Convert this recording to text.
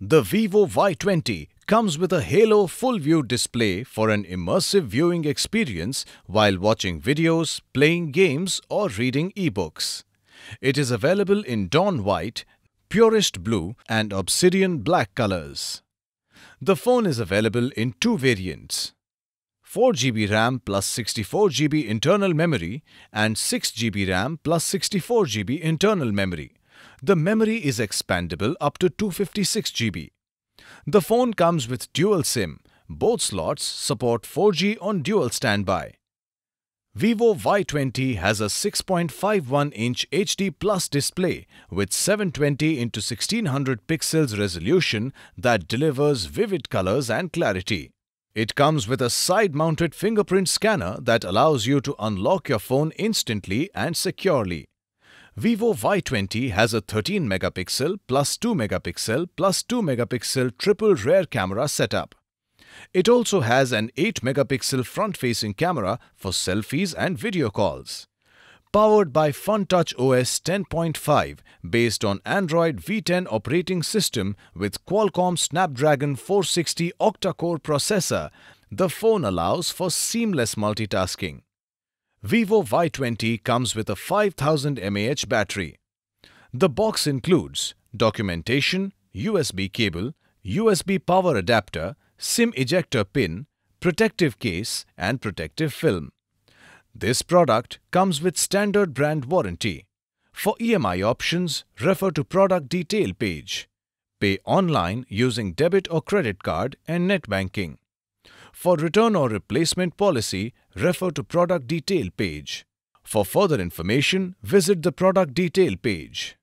The Vivo Y20 comes with a Halo full-view display for an immersive viewing experience while watching videos, playing games or reading ebooks. It is available in Dawn White, Purist Blue and Obsidian Black colors. The phone is available in two variants. 4GB RAM plus 64GB internal memory and 6GB RAM plus 64GB internal memory the memory is expandable up to 256 GB. The phone comes with dual SIM. Both slots support 4G on dual standby. Vivo Y20 has a 6.51-inch HD Plus display with 720 into 1600 pixels resolution that delivers vivid colors and clarity. It comes with a side-mounted fingerprint scanner that allows you to unlock your phone instantly and securely. Vivo Y20 has a 13 megapixel plus 2 megapixel plus 2 megapixel triple rear camera setup. It also has an 8 megapixel front-facing camera for selfies and video calls. Powered by FunTouch OS 10.5 based on Android V10 operating system with Qualcomm Snapdragon 460 octa-core processor, the phone allows for seamless multitasking. Vivo Y20 comes with a 5000 mAh battery. The box includes documentation, USB cable, USB power adapter, SIM ejector pin, protective case and protective film. This product comes with standard brand warranty. For EMI options, refer to product detail page. Pay online using debit or credit card and net banking. For return or replacement policy, refer to product detail page. For further information, visit the product detail page.